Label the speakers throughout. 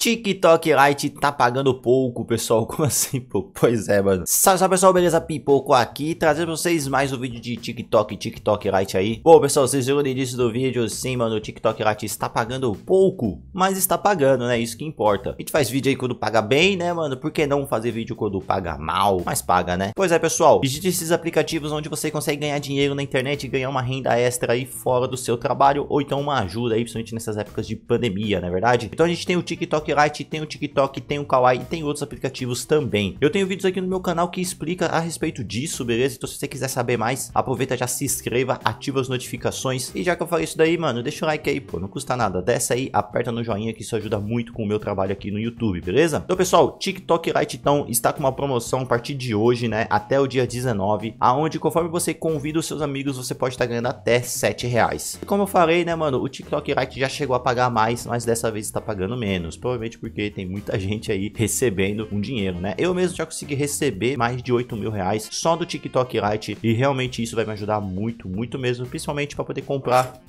Speaker 1: TikTok Lite tá pagando pouco, pessoal. Como assim pouco? Pois é, mano. Salve, salve, pessoal. Beleza? Pipoco aqui, trazendo pra vocês mais um vídeo de TikTok, TikTok Lite aí. Bom, pessoal, vocês viram no início do vídeo, sim, mano, o TikTok Lite está pagando pouco, mas está pagando, né? Isso que importa. A gente faz vídeo aí quando paga bem, né, mano? Por que não fazer vídeo quando paga mal? Mas paga, né? Pois é, pessoal. Digite esses aplicativos onde você consegue ganhar dinheiro na internet e ganhar uma renda extra aí fora do seu trabalho, ou então uma ajuda aí, principalmente nessas épocas de pandemia, não é verdade? Então a gente tem o TikTok Lite, tem o TikTok, tem o Kawaii e tem outros aplicativos também. Eu tenho vídeos aqui no meu canal que explica a respeito disso, beleza? Então se você quiser saber mais, aproveita já se inscreva, ativa as notificações. E já que eu falei isso daí, mano, deixa o like aí, pô, não custa nada. Desce aí, aperta no joinha que isso ajuda muito com o meu trabalho aqui no YouTube, beleza? Então pessoal, TikTok Lite então está com uma promoção a partir de hoje, né, até o dia 19, aonde conforme você convida os seus amigos, você pode estar tá ganhando até 7 reais. E como eu falei, né, mano, o TikTok Lite já chegou a pagar mais, mas dessa vez está pagando menos. Provavelmente provavelmente porque tem muita gente aí recebendo um dinheiro, né? Eu mesmo já consegui receber mais de 8 mil reais só do TikTok Lite e realmente isso vai me ajudar muito, muito mesmo, principalmente para poder comprar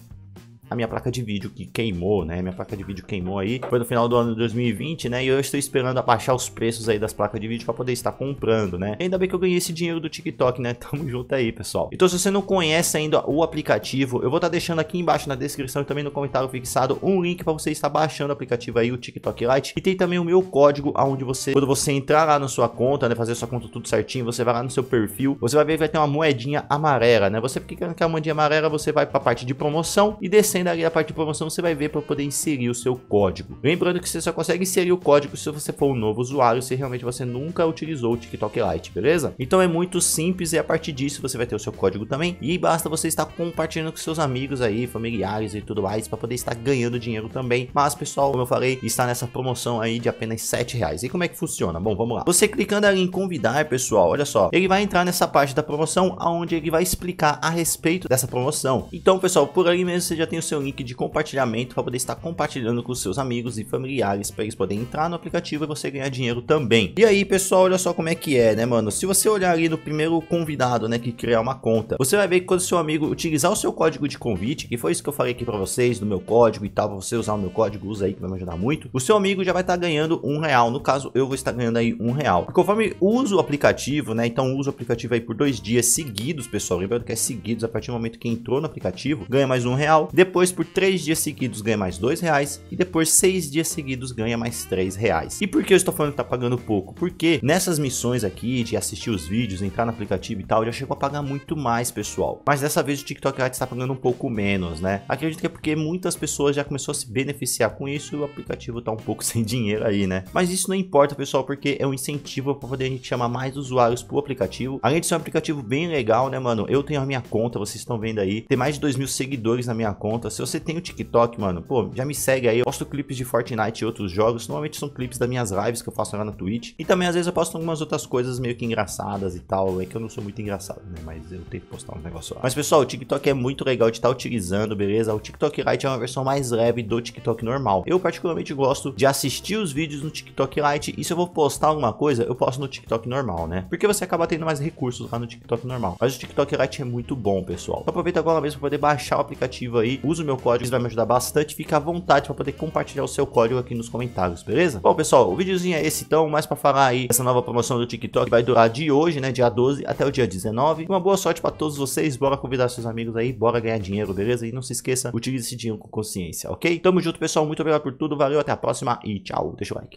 Speaker 1: a minha placa de vídeo que queimou, né? Minha placa de vídeo queimou aí, foi no final do ano de 2020, né? E eu estou esperando abaixar os preços aí das placas de vídeo para poder estar comprando, né? ainda bem que eu ganhei esse dinheiro do TikTok, né? Tamo junto aí, pessoal. Então, se você não conhece ainda o aplicativo, eu vou estar tá deixando aqui embaixo na descrição e também no comentário fixado um link para você estar baixando o aplicativo aí, o TikTok Lite. E tem também o meu código, aonde você, quando você entrar lá na sua conta, né? Fazer sua conta tudo certinho, você vai lá no seu perfil, você vai ver que vai ter uma moedinha amarela, né? Você fica que a moedinha amarela, você vai para a parte de promoção e descendo ainda ali a parte de promoção, você vai ver para poder inserir o seu código. Lembrando que você só consegue inserir o código se você for um novo usuário, se realmente você nunca utilizou o TikTok Lite, beleza? Então é muito simples e a partir disso você vai ter o seu código também e basta você estar compartilhando com seus amigos aí, familiares e tudo mais para poder estar ganhando dinheiro também. Mas pessoal, como eu falei, está nessa promoção aí de apenas 7 reais. E como é que funciona? Bom, vamos lá. Você clicando ali em convidar, pessoal, olha só, ele vai entrar nessa parte da promoção aonde ele vai explicar a respeito dessa promoção. Então, pessoal, por ali mesmo você já tem o seu seu link de compartilhamento para poder estar compartilhando com seus amigos e familiares para eles poderem entrar no aplicativo e você ganhar dinheiro também. E aí, pessoal, olha só como é que é, né, mano? Se você olhar ali no primeiro convidado, né, que criar uma conta, você vai ver que quando seu amigo utilizar o seu código de convite, que foi isso que eu falei aqui para vocês, do meu código e tal, para você usar o meu código, usa aí que vai me ajudar muito, o seu amigo já vai estar tá ganhando um real. No caso, eu vou estar ganhando aí um real. E conforme uso o aplicativo, né, então uso o aplicativo aí por dois dias seguidos, pessoal, lembrando que é seguidos, a partir do momento que entrou no aplicativo, ganha mais um real. Depois depois por 3 dias seguidos ganha mais 2 reais e depois 6 dias seguidos ganha mais 3 reais. E por que eu estou falando que tá pagando pouco? Porque nessas missões aqui de assistir os vídeos, entrar no aplicativo e tal, já chegou a pagar muito mais, pessoal. Mas dessa vez o TikTok Lite está pagando um pouco menos, né? Acredito que é porque muitas pessoas já começou a se beneficiar com isso e o aplicativo tá um pouco sem dinheiro aí, né? Mas isso não importa, pessoal, porque é um incentivo para poder a gente chamar mais usuários pro aplicativo. Além de ser um aplicativo bem legal, né, mano? Eu tenho a minha conta, vocês estão vendo aí. Tem mais de 2 mil seguidores na minha conta se você tem o TikTok, mano, pô, já me segue aí. Eu posto clipes de Fortnite e outros jogos. Normalmente são clipes das minhas lives que eu faço lá na Twitch. E também, às vezes, eu posto algumas outras coisas meio que engraçadas e tal. É que eu não sou muito engraçado, né? Mas eu tento postar um negócio lá. Mas, pessoal, o TikTok é muito legal de estar tá utilizando, beleza? O TikTok Lite é uma versão mais leve do TikTok normal. Eu, particularmente, gosto de assistir os vídeos no TikTok Lite. E se eu vou postar alguma coisa, eu posto no TikTok normal, né? Porque você acaba tendo mais recursos lá no TikTok normal. Mas o TikTok Lite é muito bom, pessoal. aproveita agora mesmo para poder baixar o aplicativo aí uso o meu código, isso vai me ajudar bastante. Fica à vontade para poder compartilhar o seu código aqui nos comentários, beleza? Bom, pessoal, o videozinho é esse então, mais para falar aí essa nova promoção do TikTok que vai durar de hoje, né, dia 12 até o dia 19. Uma boa sorte para todos vocês, bora convidar seus amigos aí, bora ganhar dinheiro, beleza? E não se esqueça, utilize esse dinheiro com consciência, ok? Tamo junto, pessoal, muito obrigado por tudo, valeu, até a próxima e tchau. Deixa o like.